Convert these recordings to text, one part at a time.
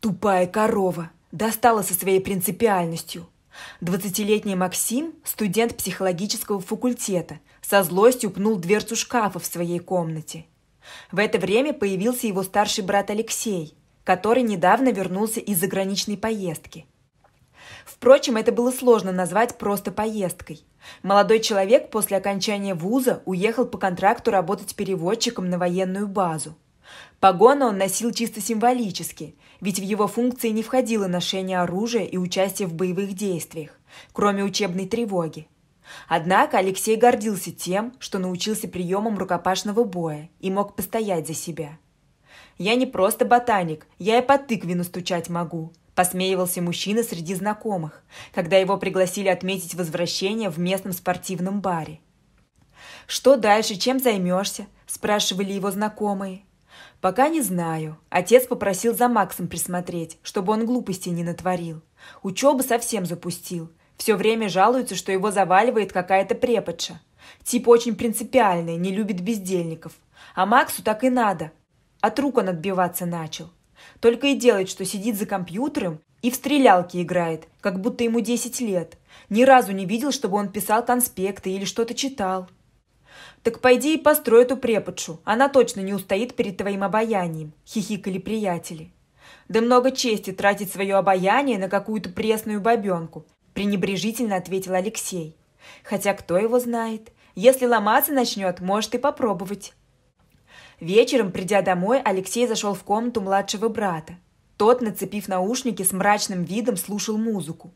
Тупая корова достала со своей принципиальностью. Двадцатилетний Максим, студент психологического факультета, со злостью пнул дверцу шкафа в своей комнате. В это время появился его старший брат Алексей, который недавно вернулся из заграничной поездки. Впрочем, это было сложно назвать просто поездкой. Молодой человек после окончания вуза уехал по контракту работать переводчиком на военную базу. Погоны он носил чисто символически, ведь в его функции не входило ношение оружия и участие в боевых действиях, кроме учебной тревоги. Однако Алексей гордился тем, что научился приемам рукопашного боя и мог постоять за себя. «Я не просто ботаник, я и по тыквину стучать могу», – посмеивался мужчина среди знакомых, когда его пригласили отметить возвращение в местном спортивном баре. «Что дальше, чем займешься?» – спрашивали его знакомые. «Пока не знаю. Отец попросил за Максом присмотреть, чтобы он глупостей не натворил. Учебу совсем запустил. Все время жалуется, что его заваливает какая-то преподша. Тип очень принципиальный, не любит бездельников. А Максу так и надо. От рук он отбиваться начал. Только и делает, что сидит за компьютером и в стрелялке играет, как будто ему 10 лет. Ни разу не видел, чтобы он писал конспекты или что-то читал. «Так пойди и построй эту преподшу, она точно не устоит перед твоим обаянием», – хихикали приятели. «Да много чести тратить свое обаяние на какую-то пресную бабенку», – пренебрежительно ответил Алексей. «Хотя кто его знает? Если ломаться начнет, может и попробовать». Вечером, придя домой, Алексей зашел в комнату младшего брата. Тот, нацепив наушники, с мрачным видом слушал музыку.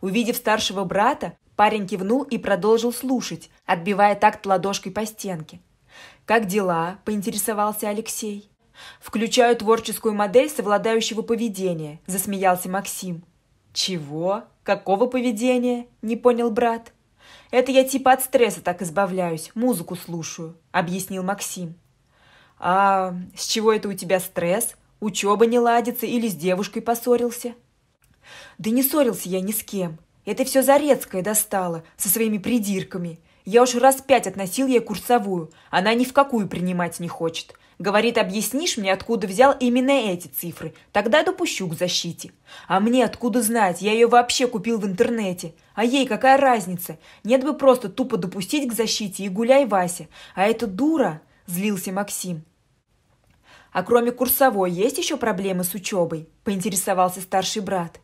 Увидев старшего брата, Парень кивнул и продолжил слушать, отбивая такт ладошкой по стенке. «Как дела?» – поинтересовался Алексей. «Включаю творческую модель совладающего поведения», – засмеялся Максим. «Чего? Какого поведения?» – не понял брат. «Это я типа от стресса так избавляюсь, музыку слушаю», – объяснил Максим. «А с чего это у тебя стресс? Учеба не ладится или с девушкой поссорился?» «Да не ссорился я ни с кем. Это все Зарецкая достала со своими придирками. Я уж раз пять относил ей курсовую. Она ни в какую принимать не хочет. Говорит, объяснишь мне, откуда взял именно эти цифры. Тогда допущу к защите. А мне откуда знать? Я ее вообще купил в интернете. А ей какая разница? Нет бы просто тупо допустить к защите и гуляй, Вася. А эта дура, злился Максим. А кроме курсовой есть еще проблемы с учебой? Поинтересовался старший брат.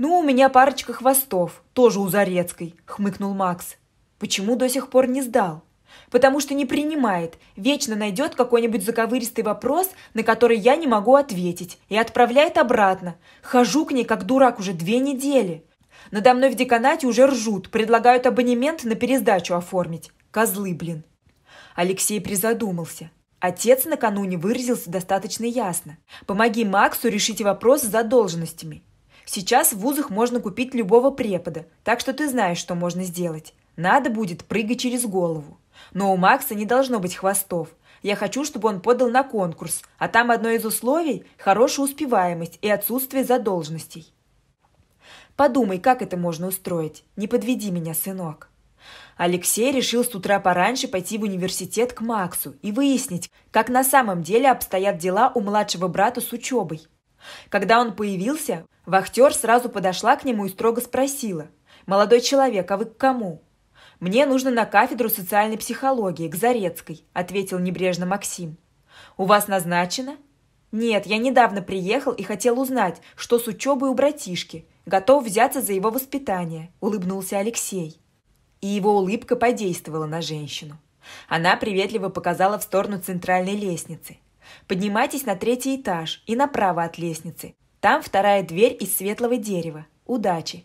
«Ну, у меня парочка хвостов, тоже у Зарецкой», — хмыкнул Макс. «Почему до сих пор не сдал?» «Потому что не принимает, вечно найдет какой-нибудь заковыристый вопрос, на который я не могу ответить, и отправляет обратно. Хожу к ней, как дурак, уже две недели. Надо мной в деканате уже ржут, предлагают абонемент на пересдачу оформить. Козлы, блин». Алексей призадумался. Отец накануне выразился достаточно ясно. «Помоги Максу решить вопрос с задолженностями. Сейчас в вузах можно купить любого препода, так что ты знаешь, что можно сделать. Надо будет прыгать через голову. Но у Макса не должно быть хвостов. Я хочу, чтобы он подал на конкурс, а там одно из условий – хорошая успеваемость и отсутствие задолженностей. Подумай, как это можно устроить. Не подведи меня, сынок. Алексей решил с утра пораньше пойти в университет к Максу и выяснить, как на самом деле обстоят дела у младшего брата с учебой. Когда он появился, вахтер сразу подошла к нему и строго спросила. «Молодой человек, а вы к кому?» «Мне нужно на кафедру социальной психологии, к Зарецкой», – ответил небрежно Максим. «У вас назначено?» «Нет, я недавно приехал и хотел узнать, что с учебой у братишки. Готов взяться за его воспитание», – улыбнулся Алексей. И его улыбка подействовала на женщину. Она приветливо показала в сторону центральной лестницы – Поднимайтесь на третий этаж и направо от лестницы. Там вторая дверь из светлого дерева. Удачи!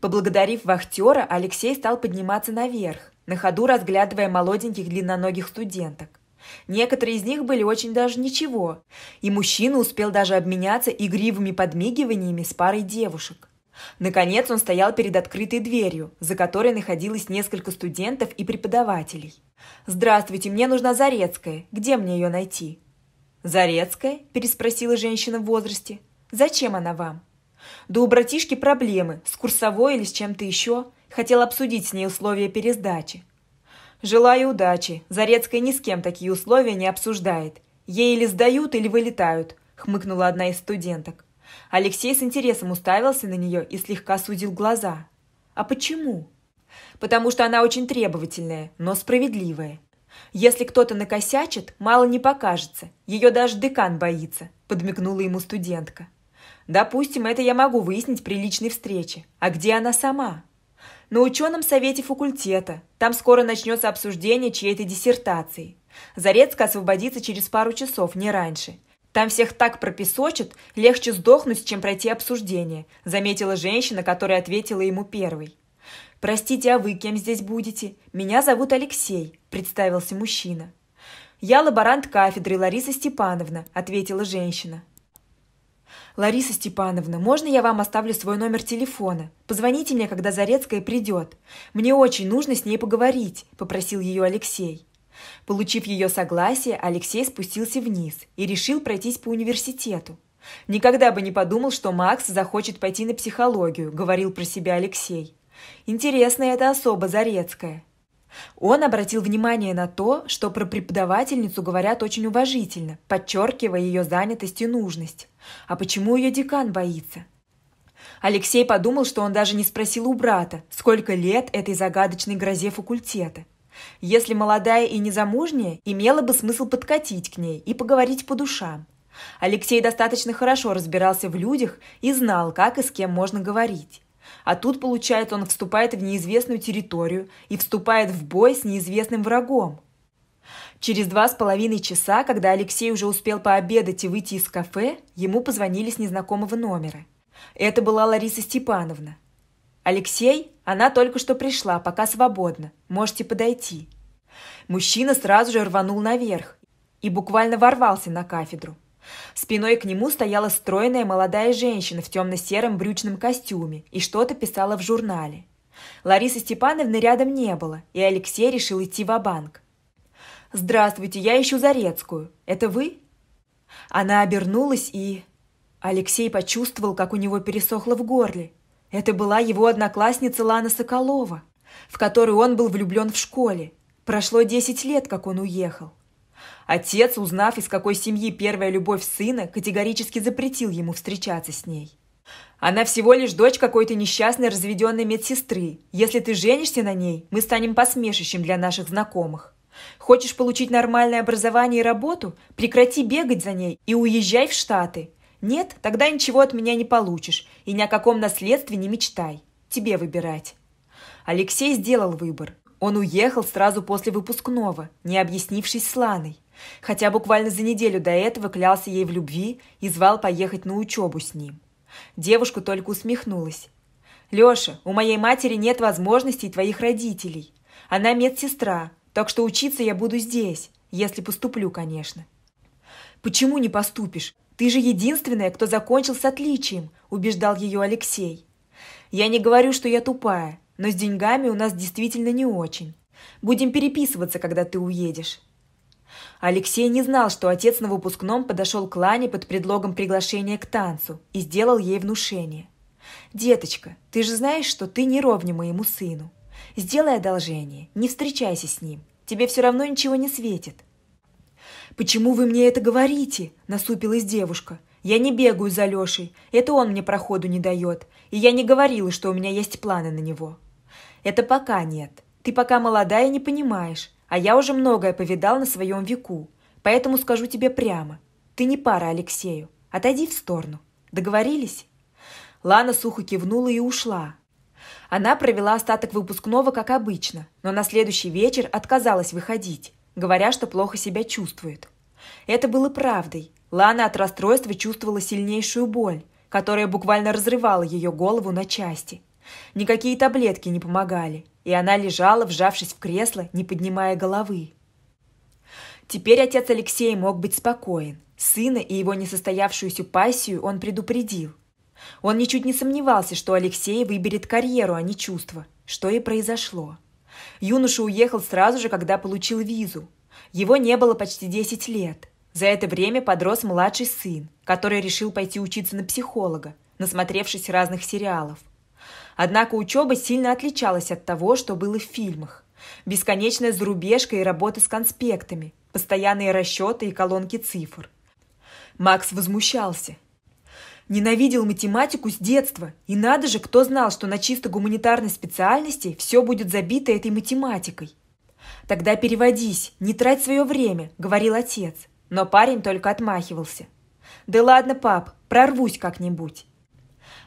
Поблагодарив вахтера, Алексей стал подниматься наверх, на ходу разглядывая молоденьких длинноногих студенток. Некоторые из них были очень даже ничего, и мужчина успел даже обменяться игривыми подмигиваниями с парой девушек. Наконец он стоял перед открытой дверью, за которой находилось несколько студентов и преподавателей. «Здравствуйте, мне нужна Зарецкая. Где мне ее найти?» «Зарецкая?» – переспросила женщина в возрасте. «Зачем она вам?» «Да у братишки проблемы, с курсовой или с чем-то еще. Хотел обсудить с ней условия пересдачи». «Желаю удачи. Зарецкая ни с кем такие условия не обсуждает. Ей или сдают, или вылетают», – хмыкнула одна из студенток. Алексей с интересом уставился на нее и слегка сузил глаза. «А почему?» «Потому что она очень требовательная, но справедливая. Если кто-то накосячит, мало не покажется. Ее даже декан боится», – подмигнула ему студентка. «Допустим, это я могу выяснить при личной встрече. А где она сама?» «На ученом совете факультета. Там скоро начнется обсуждение чьей-то диссертации. Зарецка освободится через пару часов, не раньше. Там всех так пропесочат, легче сдохнуть, чем пройти обсуждение», – заметила женщина, которая ответила ему первой. «Простите, а вы кем здесь будете? Меня зовут Алексей», – представился мужчина. «Я лаборант кафедры Лариса Степановна», – ответила женщина. «Лариса Степановна, можно я вам оставлю свой номер телефона? Позвоните мне, когда Зарецкая придет. Мне очень нужно с ней поговорить», – попросил ее Алексей. Получив ее согласие, Алексей спустился вниз и решил пройтись по университету. «Никогда бы не подумал, что Макс захочет пойти на психологию», – говорил про себя Алексей. Интересная это особа Зарецкая. Он обратил внимание на то, что про преподавательницу говорят очень уважительно, подчеркивая ее занятость и нужность. А почему ее декан боится? Алексей подумал, что он даже не спросил у брата, сколько лет этой загадочной грозе факультета. Если молодая и незамужняя, имело бы смысл подкатить к ней и поговорить по душам. Алексей достаточно хорошо разбирался в людях и знал, как и с кем можно говорить. А тут, получается, он вступает в неизвестную территорию и вступает в бой с неизвестным врагом. Через два с половиной часа, когда Алексей уже успел пообедать и выйти из кафе, ему позвонили с незнакомого номера. Это была Лариса Степановна. «Алексей, она только что пришла, пока свободна. Можете подойти». Мужчина сразу же рванул наверх и буквально ворвался на кафедру. Спиной к нему стояла стройная молодая женщина в темно-сером брючном костюме и что-то писала в журнале. Ларисы Степановны рядом не было, и Алексей решил идти в банк «Здравствуйте, я ищу Зарецкую. Это вы?» Она обернулась и... Алексей почувствовал, как у него пересохло в горле. Это была его одноклассница Лана Соколова, в которую он был влюблен в школе. Прошло десять лет, как он уехал. Отец, узнав, из какой семьи первая любовь сына, категорически запретил ему встречаться с ней. «Она всего лишь дочь какой-то несчастной разведенной медсестры. Если ты женишься на ней, мы станем посмешищем для наших знакомых. Хочешь получить нормальное образование и работу? Прекрати бегать за ней и уезжай в Штаты. Нет, тогда ничего от меня не получишь, и ни о каком наследстве не мечтай. Тебе выбирать». Алексей сделал выбор. Он уехал сразу после выпускного, не объяснившись с Ланой. Хотя буквально за неделю до этого клялся ей в любви и звал поехать на учебу с ним. Девушка только усмехнулась. «Леша, у моей матери нет возможностей твоих родителей. Она медсестра, так что учиться я буду здесь, если поступлю, конечно». «Почему не поступишь? Ты же единственная, кто закончил с отличием», – убеждал ее Алексей. «Я не говорю, что я тупая, но с деньгами у нас действительно не очень. Будем переписываться, когда ты уедешь». Алексей не знал, что отец на выпускном подошел к Лане под предлогом приглашения к танцу и сделал ей внушение. «Деточка, ты же знаешь, что ты не ровня моему сыну. Сделай одолжение, не встречайся с ним, тебе все равно ничего не светит». «Почему вы мне это говорите?» – насупилась девушка. «Я не бегаю за Лешей, это он мне проходу не дает, и я не говорила, что у меня есть планы на него». «Это пока нет. Ты пока молодая и не понимаешь. А я уже многое повидал на своем веку, поэтому скажу тебе прямо. Ты не пара Алексею. Отойди в сторону. Договорились?» Лана сухо кивнула и ушла. Она провела остаток выпускного, как обычно, но на следующий вечер отказалась выходить, говоря, что плохо себя чувствует. Это было правдой. Лана от расстройства чувствовала сильнейшую боль, которая буквально разрывала ее голову на части – Никакие таблетки не помогали, и она лежала, вжавшись в кресло, не поднимая головы. Теперь отец Алексей мог быть спокоен. Сына и его несостоявшуюся пассию он предупредил. Он ничуть не сомневался, что Алексей выберет карьеру, а не чувства, что и произошло. Юноша уехал сразу же, когда получил визу. Его не было почти 10 лет. За это время подрос младший сын, который решил пойти учиться на психолога, насмотревшись разных сериалов – Однако учеба сильно отличалась от того, что было в фильмах. Бесконечная зарубежка и работа с конспектами, постоянные расчеты и колонки цифр. Макс возмущался. Ненавидел математику с детства, и надо же, кто знал, что на чисто гуманитарной специальности все будет забито этой математикой. «Тогда переводись, не трать свое время», — говорил отец, но парень только отмахивался. «Да ладно, пап, прорвусь как-нибудь».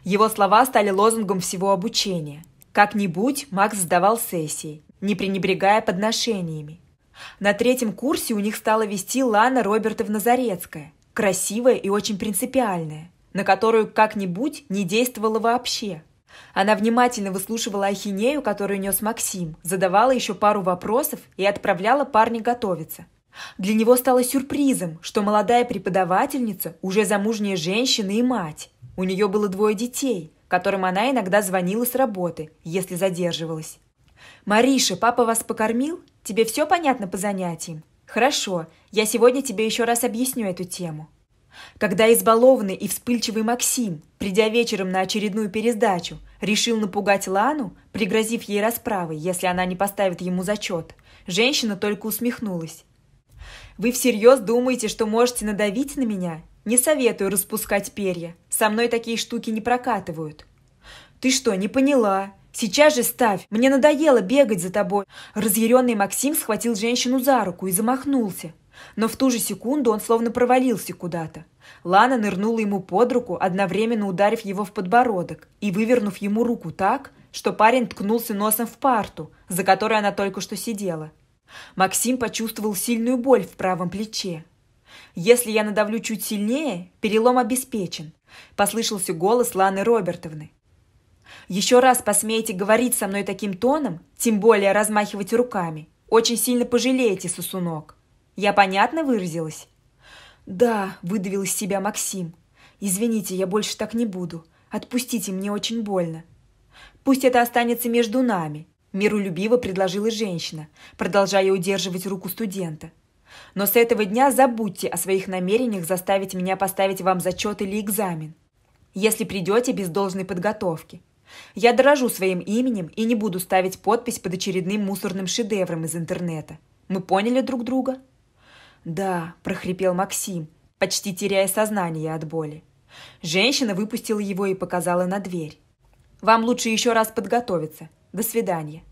Его слова стали лозунгом всего обучения. Как-нибудь Макс сдавал сессии, не пренебрегая подношениями. На третьем курсе у них стала вести Лана Робертовна Зарецкая, красивая и очень принципиальная, на которую как-нибудь не действовала вообще. Она внимательно выслушивала ахинею, которую нес Максим, задавала еще пару вопросов и отправляла парня готовиться. Для него стало сюрпризом, что молодая преподавательница уже замужняя женщина и мать. У нее было двое детей, которым она иногда звонила с работы, если задерживалась. «Мариша, папа вас покормил? Тебе все понятно по занятиям?» «Хорошо, я сегодня тебе еще раз объясню эту тему». Когда избалованный и вспыльчивый Максим, придя вечером на очередную пересдачу, решил напугать Лану, пригрозив ей расправой, если она не поставит ему зачет, женщина только усмехнулась. «Вы всерьез думаете, что можете надавить на меня не советую распускать перья. Со мной такие штуки не прокатывают. Ты что, не поняла? Сейчас же ставь. Мне надоело бегать за тобой. Разъяренный Максим схватил женщину за руку и замахнулся. Но в ту же секунду он словно провалился куда-то. Лана нырнула ему под руку, одновременно ударив его в подбородок и вывернув ему руку так, что парень ткнулся носом в парту, за которой она только что сидела. Максим почувствовал сильную боль в правом плече. Если я надавлю чуть сильнее, перелом обеспечен», – послышался голос Ланы Робертовны. «Еще раз посмеете говорить со мной таким тоном, тем более размахивать руками. Очень сильно пожалеете, Сусунок». Я понятно выразилась?» «Да», – выдавил из себя Максим. «Извините, я больше так не буду. Отпустите, мне очень больно». «Пусть это останется между нами», – миролюбиво предложила женщина, продолжая удерживать руку студента. Но с этого дня забудьте о своих намерениях заставить меня поставить вам зачет или экзамен, если придете без должной подготовки. Я дорожу своим именем и не буду ставить подпись под очередным мусорным шедевром из интернета. Мы поняли друг друга?» «Да», – прохрипел Максим, почти теряя сознание от боли. Женщина выпустила его и показала на дверь. «Вам лучше еще раз подготовиться. До свидания».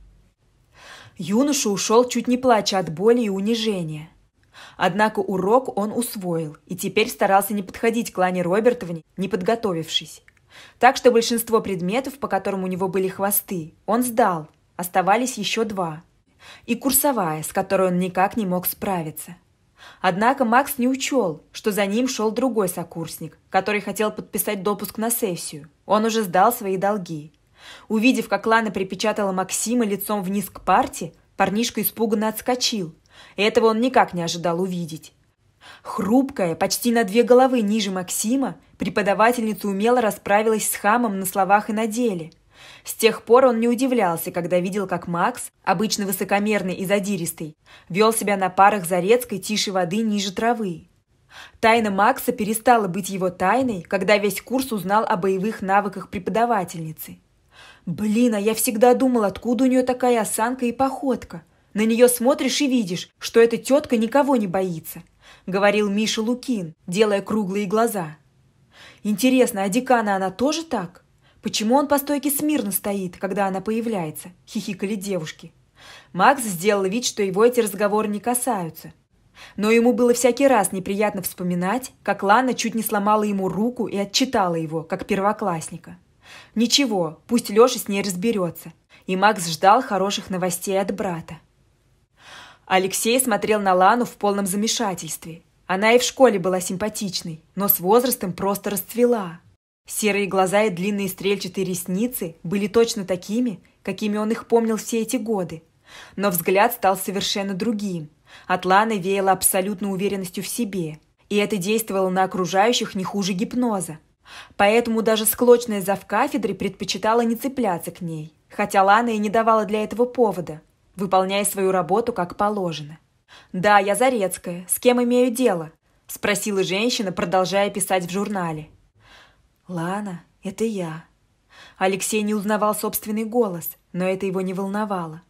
Юноша ушел, чуть не плача от боли и унижения – Однако урок он усвоил и теперь старался не подходить к Лане Робертовне, не подготовившись. Так что большинство предметов, по которым у него были хвосты, он сдал. Оставались еще два. И курсовая, с которой он никак не мог справиться. Однако Макс не учел, что за ним шел другой сокурсник, который хотел подписать допуск на сессию. Он уже сдал свои долги. Увидев, как Лана припечатала Максима лицом вниз к парте, парнишка испуганно отскочил – этого он никак не ожидал увидеть. Хрупкая, почти на две головы ниже Максима, преподавательница умело расправилась с хамом на словах и на деле. С тех пор он не удивлялся, когда видел, как Макс, обычно высокомерный и задиристый, вел себя на парах Зарецкой тише воды ниже травы. Тайна Макса перестала быть его тайной, когда весь курс узнал о боевых навыках преподавательницы. «Блин, а я всегда думал, откуда у нее такая осанка и походка. На нее смотришь и видишь, что эта тетка никого не боится», — говорил Миша Лукин, делая круглые глаза. «Интересно, а декана она тоже так? Почему он по стойке смирно стоит, когда она появляется?» — хихикали девушки. Макс сделал вид, что его эти разговоры не касаются. Но ему было всякий раз неприятно вспоминать, как Лана чуть не сломала ему руку и отчитала его, как первоклассника. Ничего, пусть Леша с ней разберется. И Макс ждал хороших новостей от брата. Алексей смотрел на Лану в полном замешательстве. Она и в школе была симпатичной, но с возрастом просто расцвела. Серые глаза и длинные стрельчатые ресницы были точно такими, какими он их помнил все эти годы. Но взгляд стал совершенно другим. От Ланы веяло абсолютной уверенностью в себе, и это действовало на окружающих не хуже гипноза. Поэтому даже склочная завкафедры предпочитала не цепляться к ней, хотя Лана и не давала для этого повода – выполняя свою работу как положено. «Да, я Зарецкая. С кем имею дело?» – спросила женщина, продолжая писать в журнале. «Лана, это я». Алексей не узнавал собственный голос, но это его не волновало.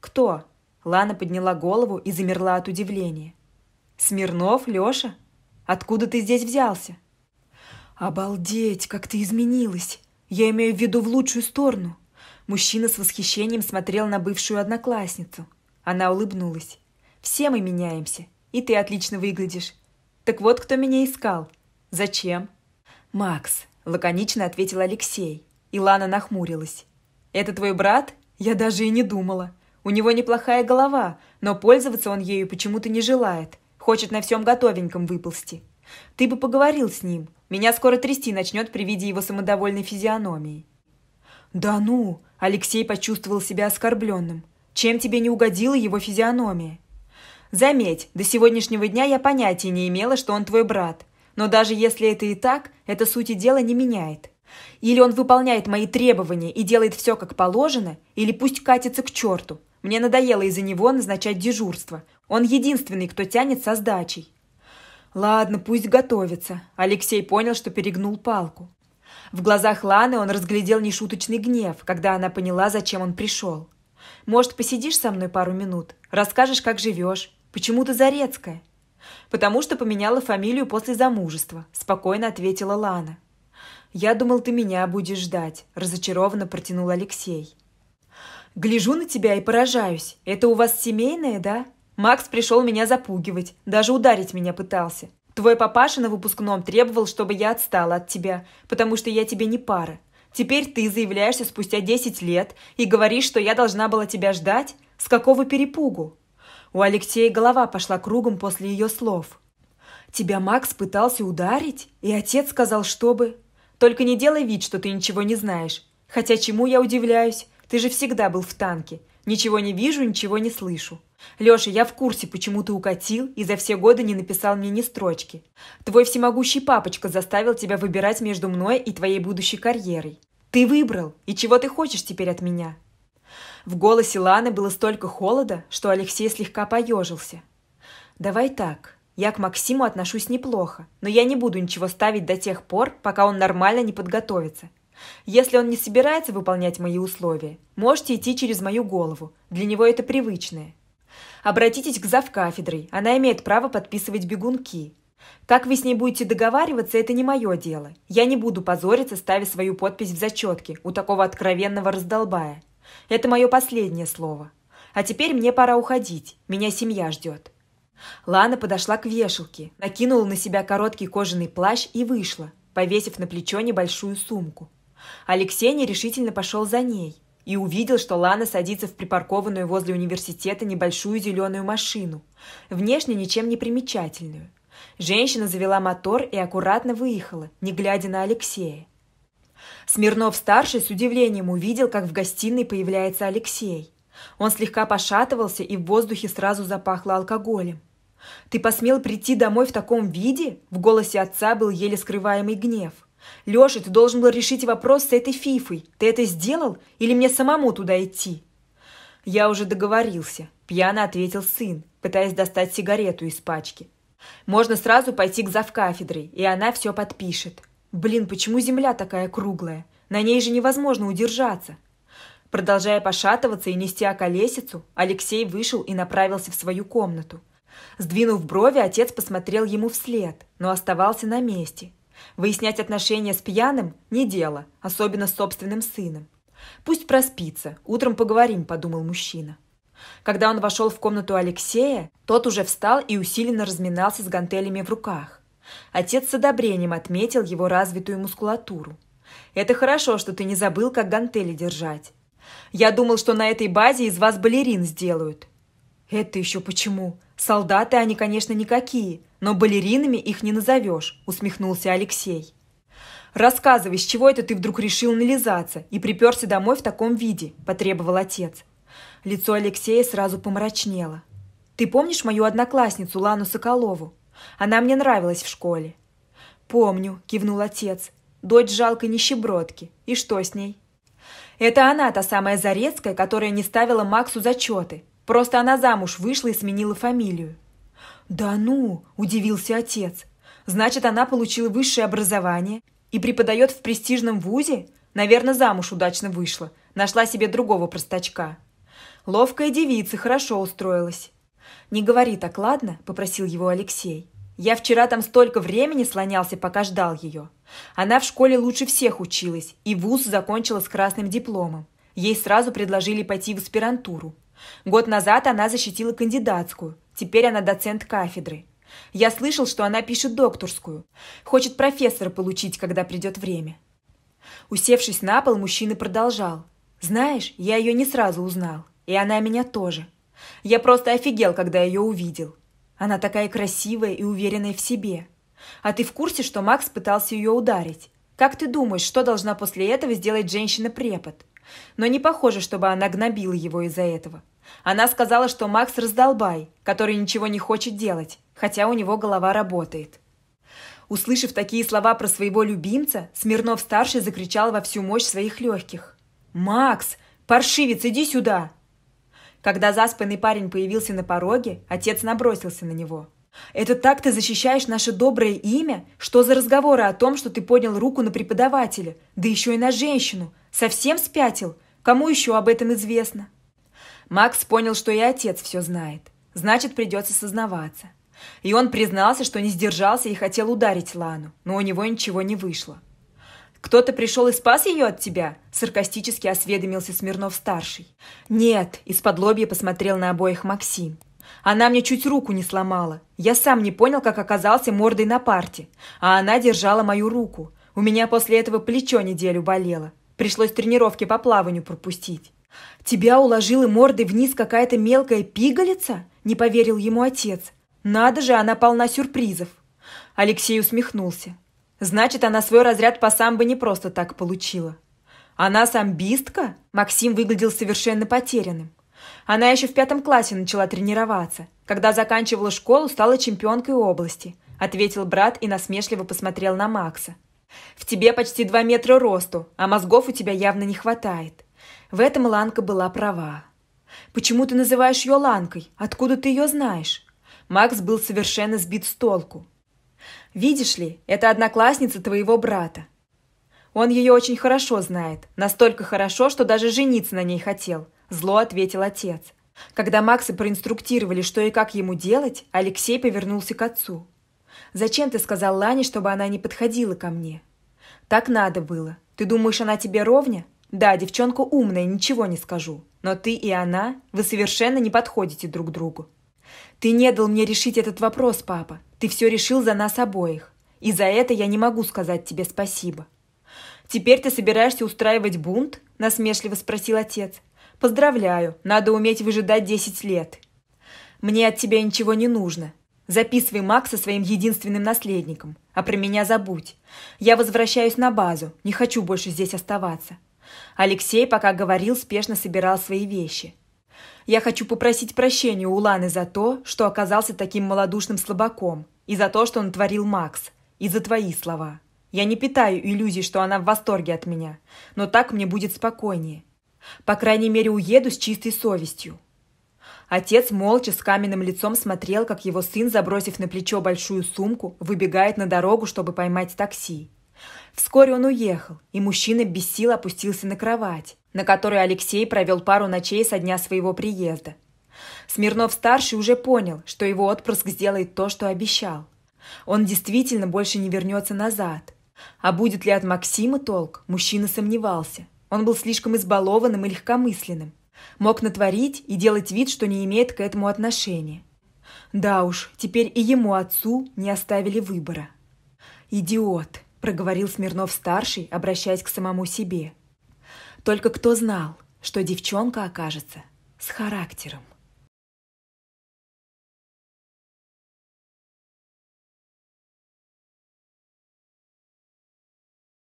«Кто?» Лана подняла голову и замерла от удивления. «Смирнов, Лёша? Откуда ты здесь взялся?» «Обалдеть, как ты изменилась! Я имею в виду в лучшую сторону. Мужчина с восхищением смотрел на бывшую одноклассницу. Она улыбнулась. «Все мы меняемся, и ты отлично выглядишь. Так вот, кто меня искал. Зачем?» «Макс», — лаконично ответил Алексей. Илана нахмурилась. «Это твой брат? Я даже и не думала. У него неплохая голова, но пользоваться он ею почему-то не желает. Хочет на всем готовеньком выползти. Ты бы поговорил с ним. Меня скоро трясти начнет при виде его самодовольной физиономии». «Да ну!» – Алексей почувствовал себя оскорбленным. «Чем тебе не угодила его физиономия?» «Заметь, до сегодняшнего дня я понятия не имела, что он твой брат. Но даже если это и так, это сути дела не меняет. Или он выполняет мои требования и делает все как положено, или пусть катится к черту. Мне надоело из-за него назначать дежурство. Он единственный, кто тянет со сдачей». «Ладно, пусть готовится». Алексей понял, что перегнул палку. В глазах Ланы он разглядел нешуточный гнев, когда она поняла, зачем он пришел. «Может, посидишь со мной пару минут? Расскажешь, как живешь? Почему ты Зарецкая?» «Потому что поменяла фамилию после замужества», – спокойно ответила Лана. «Я думал, ты меня будешь ждать», – разочарованно протянул Алексей. «Гляжу на тебя и поражаюсь. Это у вас семейное, да?» Макс пришел меня запугивать, даже ударить меня пытался. Твой папаша на выпускном требовал, чтобы я отстала от тебя, потому что я тебе не пара. Теперь ты заявляешься спустя 10 лет и говоришь, что я должна была тебя ждать? С какого перепугу?» У Алексея голова пошла кругом после ее слов. «Тебя Макс пытался ударить, и отец сказал, чтобы...» «Только не делай вид, что ты ничего не знаешь. Хотя чему я удивляюсь? Ты же всегда был в танке. Ничего не вижу, ничего не слышу. Леша, я в курсе, почему ты укатил и за все годы не написал мне ни строчки. Твой всемогущий папочка заставил тебя выбирать между мной и твоей будущей карьерой. Ты выбрал, и чего ты хочешь теперь от меня?» В голосе Ланы было столько холода, что Алексей слегка поежился. «Давай так. Я к Максиму отношусь неплохо, но я не буду ничего ставить до тех пор, пока он нормально не подготовится. Если он не собирается выполнять мои условия, можете идти через мою голову. Для него это привычное. Обратитесь к завкафедрой, она имеет право подписывать бегунки. Как вы с ней будете договариваться, это не мое дело. Я не буду позориться, ставя свою подпись в зачетке у такого откровенного раздолбая. Это мое последнее слово. А теперь мне пора уходить, меня семья ждет. Лана подошла к вешалке, накинула на себя короткий кожаный плащ и вышла, повесив на плечо небольшую сумку. Алексей нерешительно пошел за ней и увидел, что Лана садится в припаркованную возле университета небольшую зеленую машину, внешне ничем не примечательную. Женщина завела мотор и аккуратно выехала, не глядя на Алексея. Смирнов-старший с удивлением увидел, как в гостиной появляется Алексей. Он слегка пошатывался, и в воздухе сразу запахло алкоголем. «Ты посмел прийти домой в таком виде?» В голосе отца был еле скрываемый гнев – Леша, ты должен был решить вопрос с этой фифой. Ты это сделал или мне самому туда идти?» «Я уже договорился», – пьяно ответил сын, пытаясь достать сигарету из пачки. «Можно сразу пойти к завкафедрой, и она все подпишет». «Блин, почему земля такая круглая? На ней же невозможно удержаться». Продолжая пошатываться и нести околесицу, Алексей вышел и направился в свою комнату. Сдвинув брови, отец посмотрел ему вслед, но оставался на месте, Выяснять отношения с пьяным – не дело, особенно с собственным сыном. «Пусть проспится, утром поговорим», – подумал мужчина. Когда он вошел в комнату Алексея, тот уже встал и усиленно разминался с гантелями в руках. Отец с одобрением отметил его развитую мускулатуру. «Это хорошо, что ты не забыл, как гантели держать. Я думал, что на этой базе из вас балерин сделают». «Это еще почему?» Солдаты они, конечно, никакие, но балеринами их не назовешь, усмехнулся Алексей. Рассказывай, с чего это ты вдруг решил нализаться и приперся домой в таком виде, потребовал отец. Лицо Алексея сразу помрачнело. Ты помнишь мою одноклассницу Лану Соколову? Она мне нравилась в школе. Помню, кивнул отец. Дочь жалко нищебродки. И что с ней? Это она та самая Зарецкая, которая не ставила Максу зачеты. Просто она замуж вышла и сменила фамилию». «Да ну!» – удивился отец. «Значит, она получила высшее образование и преподает в престижном вузе? Наверное, замуж удачно вышла, нашла себе другого простачка». «Ловкая девица, хорошо устроилась». «Не говори так, ладно?» – попросил его Алексей. «Я вчера там столько времени слонялся, пока ждал ее. Она в школе лучше всех училась и вуз закончила с красным дипломом. Ей сразу предложили пойти в аспирантуру. Год назад она защитила кандидатскую, теперь она доцент кафедры. Я слышал, что она пишет докторскую. Хочет профессора получить, когда придет время. Усевшись на пол, мужчина продолжал. «Знаешь, я ее не сразу узнал. И она меня тоже. Я просто офигел, когда ее увидел. Она такая красивая и уверенная в себе. А ты в курсе, что Макс пытался ее ударить? Как ты думаешь, что должна после этого сделать женщина-препод? Но не похоже, чтобы она гнобила его из-за этого. Она сказала, что Макс раздолбай, который ничего не хочет делать, хотя у него голова работает. Услышав такие слова про своего любимца, Смирнов-старший закричал во всю мощь своих легких. «Макс, паршивец, иди сюда!» Когда заспанный парень появился на пороге, отец набросился на него – это так ты защищаешь наше доброе имя? Что за разговоры о том, что ты поднял руку на преподавателя? Да еще и на женщину. Совсем спятил? Кому еще об этом известно? Макс понял, что и отец все знает. Значит, придется сознаваться. И он признался, что не сдержался и хотел ударить Лану, но у него ничего не вышло. «Кто-то пришел и спас ее от тебя?» – саркастически осведомился Смирнов-старший. «Нет», – из-под лобья посмотрел на обоих Максим. Она мне чуть руку не сломала. Я сам не понял, как оказался мордой на парте. А она держала мою руку. У меня после этого плечо неделю болело. Пришлось тренировки по плаванию пропустить. «Тебя уложила мордой вниз какая-то мелкая пигалица?» – не поверил ему отец. «Надо же, она полна сюрпризов!» Алексей усмехнулся. «Значит, она свой разряд по самбо не просто так получила». «Она самбистка?» Максим выглядел совершенно потерянным. Она еще в пятом классе начала тренироваться. Когда заканчивала школу, стала чемпионкой области», – ответил брат и насмешливо посмотрел на Макса. «В тебе почти два метра росту, а мозгов у тебя явно не хватает». В этом Ланка была права. «Почему ты называешь ее Ланкой? Откуда ты ее знаешь?» Макс был совершенно сбит с толку. «Видишь ли, это одноклассница твоего брата. Он ее очень хорошо знает, настолько хорошо, что даже жениться на ней хотел», Зло ответил отец. Когда Макса проинструктировали, что и как ему делать, Алексей повернулся к отцу. «Зачем ты сказал Лане, чтобы она не подходила ко мне?» «Так надо было. Ты думаешь, она тебе ровня?» «Да, девчонка умная, ничего не скажу. Но ты и она, вы совершенно не подходите друг другу». «Ты не дал мне решить этот вопрос, папа. Ты все решил за нас обоих. И за это я не могу сказать тебе спасибо». «Теперь ты собираешься устраивать бунт?» – насмешливо спросил отец. Поздравляю, надо уметь выжидать 10 лет. Мне от тебя ничего не нужно. Записывай Макса своим единственным наследником, а про меня забудь. Я возвращаюсь на базу, не хочу больше здесь оставаться. Алексей, пока говорил, спешно собирал свои вещи. Я хочу попросить прощения у Ланы за то, что оказался таким малодушным слабаком, и за то, что он творил Макс, и за твои слова. Я не питаю иллюзий, что она в восторге от меня, но так мне будет спокойнее. По крайней мере, уеду с чистой совестью. Отец молча с каменным лицом смотрел, как его сын, забросив на плечо большую сумку, выбегает на дорогу, чтобы поймать такси. Вскоре он уехал, и мужчина без сил опустился на кровать, на которой Алексей провел пару ночей со дня своего приезда. Смирнов-старший уже понял, что его отпрыск сделает то, что обещал. Он действительно больше не вернется назад. А будет ли от Максима толк, мужчина сомневался – он был слишком избалованным и легкомысленным. Мог натворить и делать вид, что не имеет к этому отношения. Да уж, теперь и ему, отцу, не оставили выбора. «Идиот», – проговорил Смирнов-старший, обращаясь к самому себе. Только кто знал, что девчонка окажется с характером.